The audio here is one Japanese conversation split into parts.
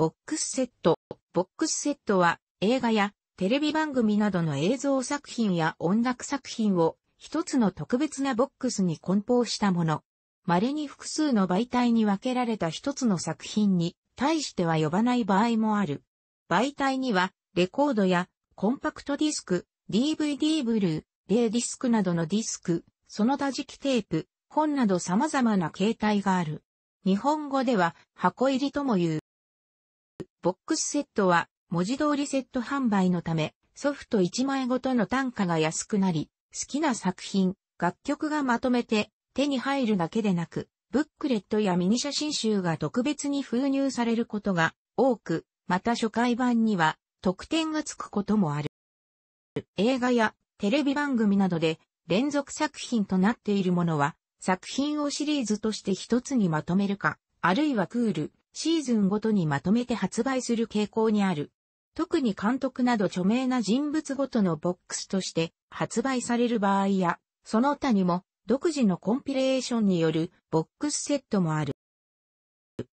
ボックスセット。ボックスセットは映画やテレビ番組などの映像作品や音楽作品を一つの特別なボックスに梱包したもの。稀に複数の媒体に分けられた一つの作品に対しては呼ばない場合もある。媒体にはレコードやコンパクトディスク、DVD ブルー、レーディスクなどのディスク、その他磁気テープ、本など様々な形態がある。日本語では箱入りとも言う。ボックスセットは文字通りセット販売のため、ソフト1枚ごとの単価が安くなり、好きな作品、楽曲がまとめて手に入るだけでなく、ブックレットやミニ写真集が特別に封入されることが多く、また初回版には特典がつくこともある。映画やテレビ番組などで連続作品となっているものは、作品をシリーズとして一つにまとめるか、あるいはクール、シーズンごとにまとめて発売する傾向にある。特に監督など著名な人物ごとのボックスとして発売される場合や、その他にも独自のコンピレーションによるボックスセットもある。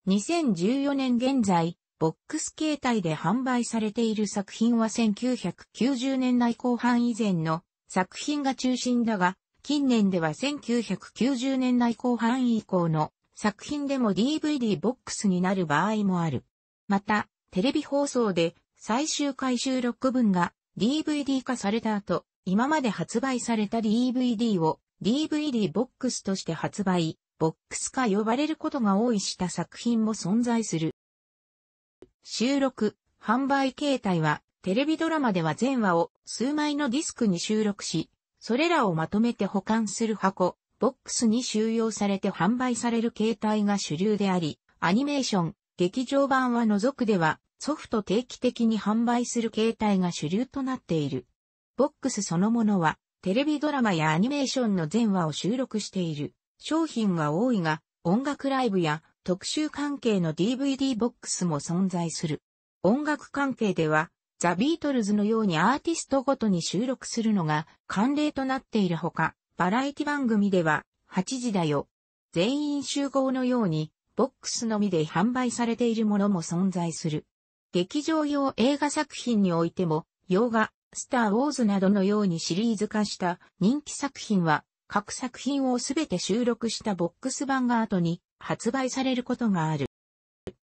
2014年現在、ボックス形態で販売されている作品は1990年代後半以前の作品が中心だが、近年では1990年代後半以降の作品でも DVD ボックスになる場合もある。また、テレビ放送で最終回収録分が DVD 化された後、今まで発売された DVD を DVD ボックスとして発売、ボックス化呼ばれることが多いした作品も存在する。収録、販売形態は、テレビドラマでは全話を数枚のディスクに収録し、それらをまとめて保管する箱、ボックスに収容されて販売される形態が主流であり、アニメーション、劇場版は除くでは、ソフト定期的に販売する形態が主流となっている。ボックスそのものは、テレビドラマやアニメーションの全話を収録している商品は多いが、音楽ライブや特集関係の DVD ボックスも存在する。音楽関係では、ザ・ビートルズのようにアーティストごとに収録するのが慣例となっているほか、バラエティ番組では、8時だよ。全員集合のように、ボックスのみで販売されているものも存在する。劇場用映画作品においても、洋画、スター・ウォーズなどのようにシリーズ化した人気作品は、各作品をすべて収録したボックス版が後に発売されることがある。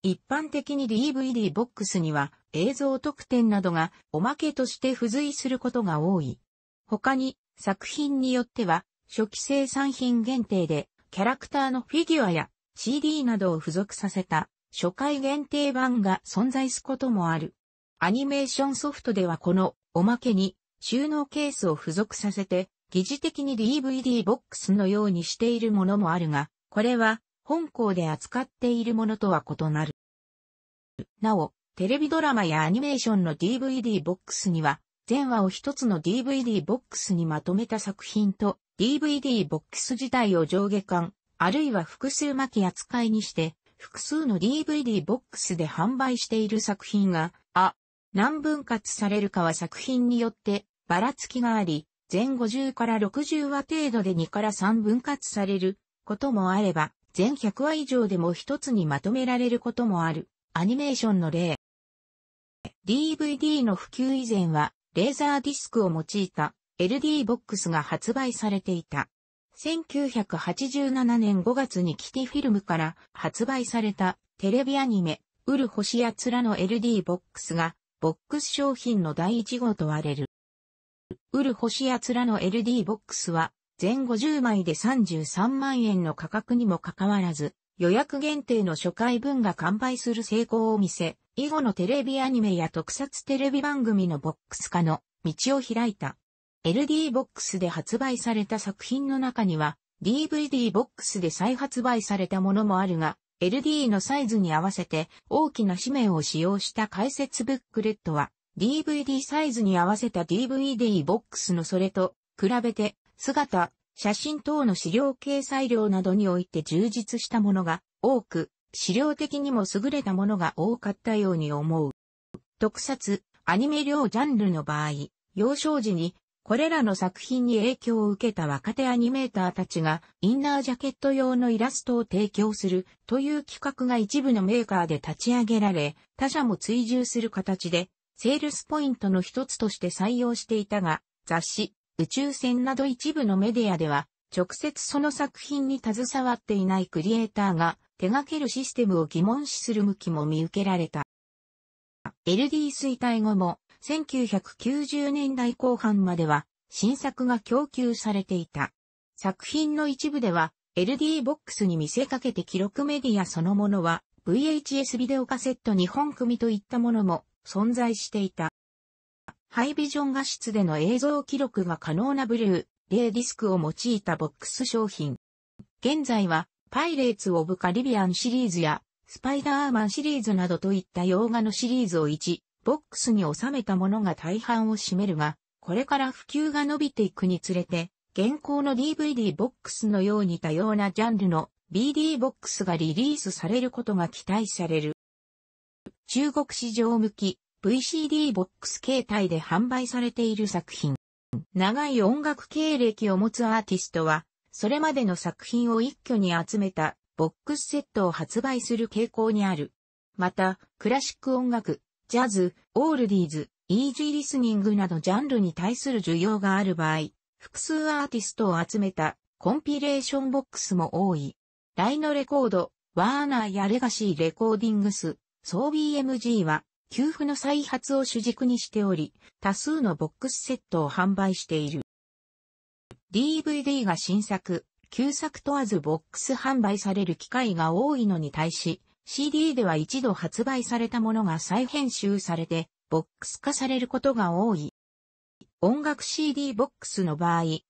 一般的に DVD ボックスには映像特典などがおまけとして付随することが多い。他に作品によっては、初期生産品限定で、キャラクターのフィギュアや CD などを付属させた初回限定版が存在すこともある。アニメーションソフトではこのおまけに収納ケースを付属させて、疑似的に DVD ボックスのようにしているものもあるが、これは本校で扱っているものとは異なる。なお、テレビドラマやアニメーションの DVD ボックスには全話を一つの DVD ボックスにまとめた作品と、DVD ボックス自体を上下巻、あるいは複数巻き扱いにして、複数の DVD ボックスで販売している作品が、あ、何分割されるかは作品によってばらつきがあり、全50から60話程度で2から3分割されることもあれば、全100話以上でも一つにまとめられることもある、アニメーションの例。DVD の普及以前は、レーザーディスクを用いた LD ボックスが発売されていた。1987年5月にキティフィルムから発売されたテレビアニメ、ウル星やつらの LD ボックスが、ボックス商品の第一号と割れる。ウル星やつらの LD ボックスは、全50枚で33万円の価格にもかかわらず、予約限定の初回分が完売する成功を見せ、以後のテレビアニメや特撮テレビ番組のボックス化の道を開いた。LD ボックスで発売された作品の中には、DVD ボックスで再発売されたものもあるが、LD のサイズに合わせて大きな紙面を使用した解説ブックレットは、DVD サイズに合わせた DVD ボックスのそれと比べて姿、写真等の資料掲載量などにおいて充実したものが多く、資料的にも優れたものが多かったように思う。特撮、アニメ両ジャンルの場合、幼少時にこれらの作品に影響を受けた若手アニメーターたちがインナージャケット用のイラストを提供するという企画が一部のメーカーで立ち上げられ、他社も追従する形でセールスポイントの一つとして採用していたが、雑誌、宇宙船など一部のメディアでは、直接その作品に携わっていないクリエイターが手掛けるシステムを疑問視する向きも見受けられた。LD 衰退後も1990年代後半までは新作が供給されていた。作品の一部では LD ボックスに見せかけて記録メディアそのものは VHS ビデオカセット2本組といったものも存在していた。ハイビジョン画質での映像記録が可能なブルー、レイディスクを用いたボックス商品。現在は、パイレーツ・オブ・カリビアンシリーズや、スパイダーマンシリーズなどといった洋画のシリーズを1、ボックスに収めたものが大半を占めるが、これから普及が伸びていくにつれて、現行の DVD ボックスのように多様なジャンルの BD ボックスがリリースされることが期待される。中国市場向き、VCD ボックス形態で販売されている作品。長い音楽経歴を持つアーティストは、それまでの作品を一挙に集めたボックスセットを発売する傾向にある。また、クラシック音楽、ジャズ、オールディーズ、イージーリスニングなどジャンルに対する需要がある場合、複数アーティストを集めたコンピレーションボックスも多い。ライノレコード、ワーナーやレガシーレコーディングス、ソー BMG は給付の再発を主軸にしており、多数のボックスセットを販売している。DVD が新作、旧作問わずボックス販売される機会が多いのに対し、CD では一度発売されたものが再編集されて、ボックス化されることが多い。音楽 CD ボックスの場合、例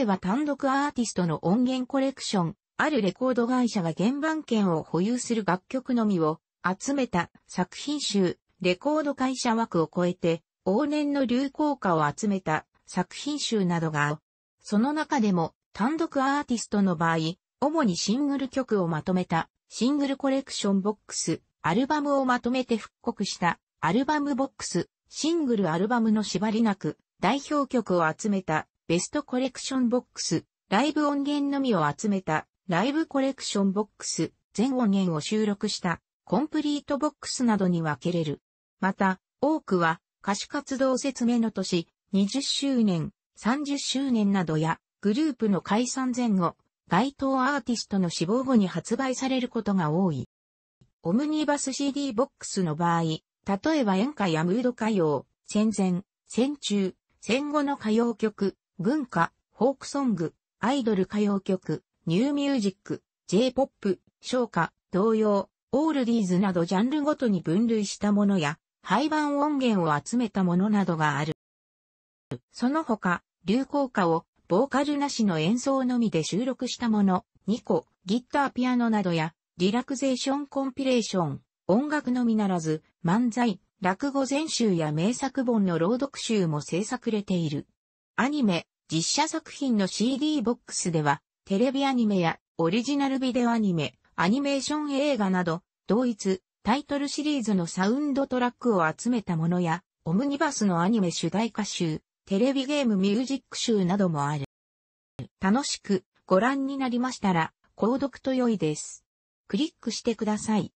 えば単独アーティストの音源コレクション、あるレコード会社が原版権を保有する楽曲のみを集めた作品集、レコード会社枠を超えて、往年の流行歌を集めた作品集などが、その中でも単独アーティストの場合、主にシングル曲をまとめたシングルコレクションボックス、アルバムをまとめて復刻したアルバムボックス、シングルアルバムの縛りなく代表曲を集めたベストコレクションボックス、ライブ音源のみを集めたライブコレクションボックス、全音源を収録したコンプリートボックスなどに分けれる。また、多くは、歌手活動説明の年、20周年、30周年などや、グループの解散前後、該当アーティストの死亡後に発売されることが多い。オムニバス CD ボックスの場合、例えば演歌やムード歌謡、戦前、戦中、戦後の歌謡曲、軍歌、フォークソング、アイドル歌謡曲、ニューミュージック、J-POP、唱歌、同様、オールディーズなどジャンルごとに分類したものや、廃盤音源を集めたものなどがある。その他、流行歌をボーカルなしの演奏のみで収録したもの、2個、ギターピアノなどや、リラクゼーションコンピレーション、音楽のみならず、漫才、落語全集や名作本の朗読集も制作れている。アニメ、実写作品の CD ボックスでは、テレビアニメやオリジナルビデオアニメ、アニメーション映画など、同一、タイトルシリーズのサウンドトラックを集めたものや、オムニバスのアニメ主題歌集、テレビゲームミュージック集などもある。楽しくご覧になりましたら、購読と良いです。クリックしてください。